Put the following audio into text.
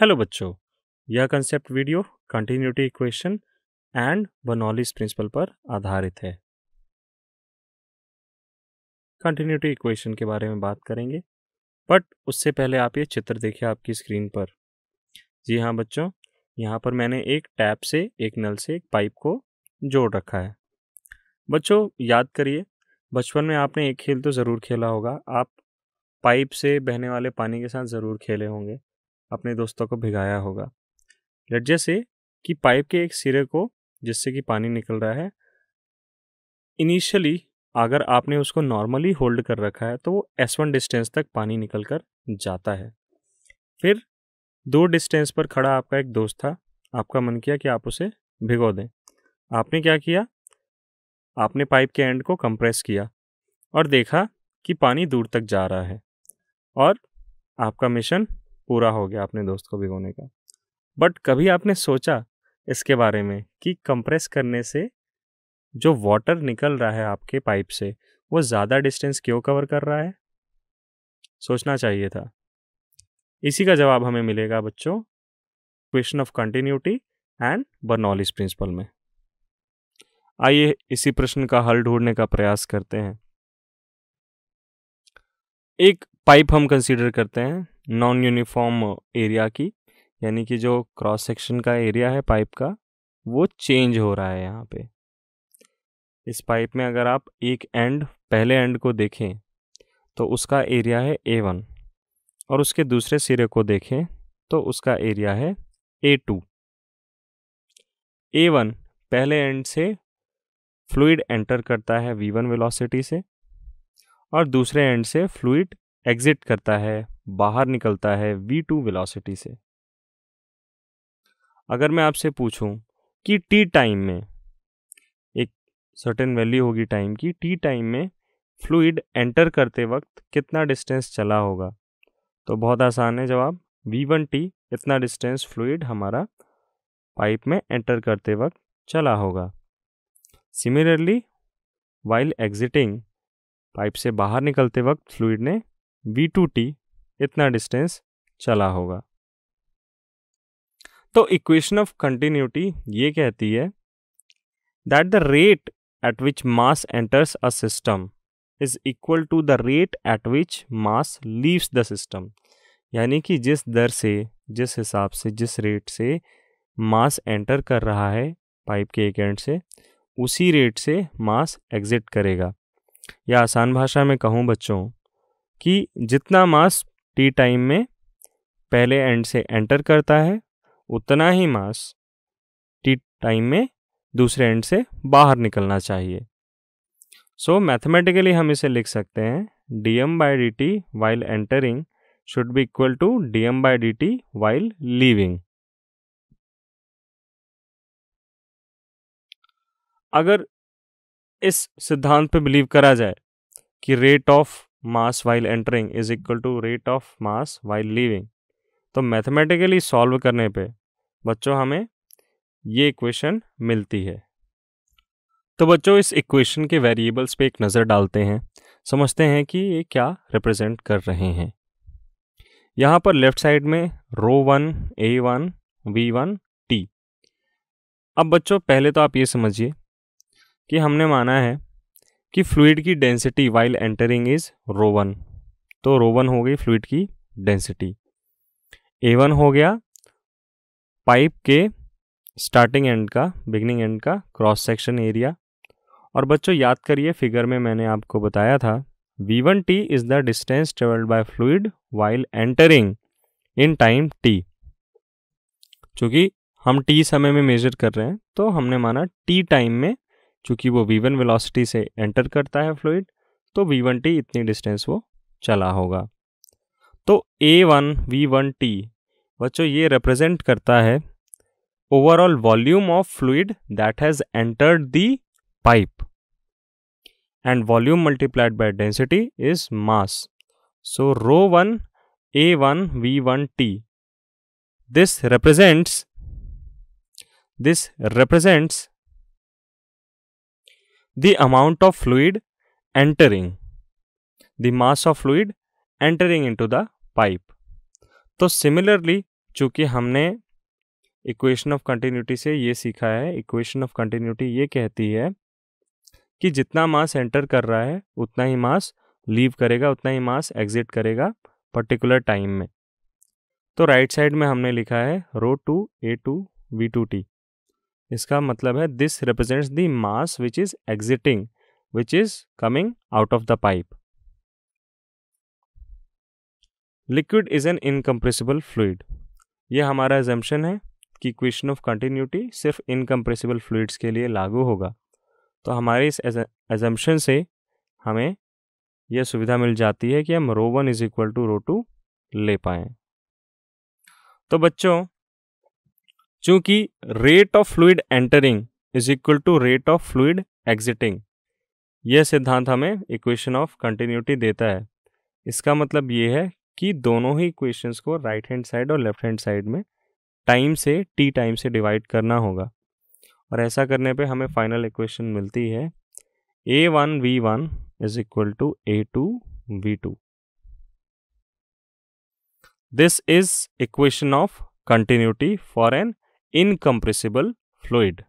Hello बच्चों यह concept video continuity equation and Bernoulli's principle पर आधारित है कंटिन्यूटी इक्वेशन के बारे में बात करेंगे बट उससे पहले आप ये चित्र देखिए आपकी स्क्रीन पर जी हाँ बच्चों यहाँ पर मैंने एक टैप से एक नल से एक पाइप को जोड़ रखा है बच्चों याद करिए बचपन में आपने एक खेल तो ज़रूर खेला होगा आप पाइप से बहने वाले पानी के साथ ज़रूर खेले होंगे अपने दोस्तों को भिगाया होगा लेट जैसे कि पाइप के एक सिरे को जिससे कि पानी निकल रहा है इनिशियली अगर आपने उसको नॉर्मली होल्ड कर रखा है तो वो एस वन डिस्टेंस तक पानी निकल कर जाता है फिर दो डिस्टेंस पर खड़ा आपका एक दोस्त था आपका मन किया कि आप उसे भिगो दें आपने क्या किया आपने पाइप के एंड को कंप्रेस किया और देखा कि पानी दूर तक जा रहा है और आपका मिशन पूरा हो गया अपने दोस्त को भिगोने का बट कभी आपने सोचा इसके बारे में कि कंप्रेस करने से जो वाटर निकल रहा है आपके पाइप से वो ज़्यादा डिस्टेंस क्यों कवर कर रहा है सोचना चाहिए था इसी का जवाब हमें मिलेगा बच्चों equation of continuity and Bernoulli's principle में आइए इसी प्रश्न का हल ढूंढने का प्रयास करते हैं एक पाइप हम कंसीडर करते हैं नॉन यूनिफॉर्म एरिया की यानी कि जो क्रॉस सेक्शन का एरिया है पाइप का वो चेंज हो रहा है यहाँ पे इस पाइप में अगर आप एक एंड पहले एंड को देखें तो उसका एरिया है ए वन और उसके दूसरे सिरे को देखें तो उसका एरिया है ए टू ए वन पहले एंड से फ्लूड एंटर करता है वी वन वेलोसिटी से और दूसरे एंड से फ्लूड एग्जिट करता है बाहर निकलता है वी टू वेलोसिटी से अगर मैं आपसे पूछूं कि टी टाइम में एक सर्टेन वैल्यू होगी टाइम की टी टाइम में फ्लूइड एंटर करते वक्त कितना डिस्टेंस चला होगा तो बहुत आसान है जवाब वी वन टी इतना डिस्टेंस फ्लूड हमारा पाइप में एंटर करते वक्त चला होगा सिमिलरली वाइल एग्जिटिंग पाइप से बाहर निकलते वक्त फ्लूड ने बी टू टी इतना डिस्टेंस चला होगा तो इक्वेशन ऑफ कंटिन्यूटी ये कहती है that the rate at which mass enters a system is equal to the rate at which mass leaves the system यानी कि जिस दर से जिस हिसाब से जिस रेट से मास एंटर कर रहा है पाइप के एक एंड से उसी रेट से मास एग्जिट करेगा या आसान भाषा में कहूँ बच्चों कि जितना मास टी टाइम में पहले एंड से एंटर करता है उतना ही मास टी टाइम में दूसरे एंड से बाहर निकलना चाहिए सो so, मैथमेटिकली हम इसे लिख सकते हैं D M by D T while entering should be equal to D M by D T while leaving अगर इस सिद्धांत पर बिलीव करा जाए कि rate of mass while entering is equal to rate of mass while leaving तो mathematically solve करने पे बच्चों हमें ये इक्वेशन मिलती है तो बच्चों इस इक्वेशन के वेरिएबल्स पे एक नज़र डालते हैं समझते हैं कि ये क्या रिप्रेजेंट कर रहे हैं यहाँ पर लेफ्ट साइड में rho one A one V one T अब बच्चों पहले तो आप ये समझिए कि हमने माना है कि फ्लूड की density while entering is rho one तो रोवन हो गई फ्लूड की डेंसिटी ए वन हो गया पाइप के स्टार्टिंग एंड का बिगनिंग एंड का क्रॉस सेक्शन एरिया और बच्चों याद करिए फिगर में मैंने आपको बताया था V one T is the distance travelled by fluid while entering in time T चूँकि हम टी समय में मेजर कर रहे हैं तो हमने माना टी टाइम में चूँकि वो वी वन वेलासिटी से एंटर करता है फ्लूड तो वी वन टी इतनी डिस्टेंस वो चला होगा तो A one V one T बच्चों ये रिप्रेजेंट करता है overall volume of fluid that has entered the pipe and volume multiplied by density is mass so rho one A one V one T this represents this represents the amount of fluid entering the mass of fluid entering into the pipe तो similarly चूँकि हमने equation of continuity से ये सीखा है equation of continuity ये कहती है कि जितना मास एंटर कर रहा है उतना ही मास लीव करेगा उतना ही मास एग्जिट करेगा पर्टिकुलर टाइम में तो राइट right साइड में हमने लिखा है rho two A two V two T इसका मतलब है this represents the mass which is exiting which is coming out of the pipe liquid is an incompressible fluid यह हमारा एजम्पन है कि क्वेश्चन ऑफ कंटिन्यूटी सिर्फ इनकम्प्रेसिबल फ्लूड्स के लिए लागू होगा तो हमारे इस एजम्पन से हमें यह सुविधा मिल जाती है कि हम rho one is equal to rho two ले पाएँ तो बच्चों क्योंकि rate of fluid entering is equal to rate of fluid exiting यह सिद्धांत हमें इक्वेशन ऑफ कंटिन्यूटी देता है इसका मतलब ये है कि दोनों ही इक्वेशंस को राइट हैंड साइड और लेफ्ट हैंड साइड में टाइम से टी टाइम से डिवाइड करना होगा और ऐसा करने पे हमें फाइनल इक्वेशन मिलती है A one V one is equal to A two V two this is equation of continuity for an incompressible fluid.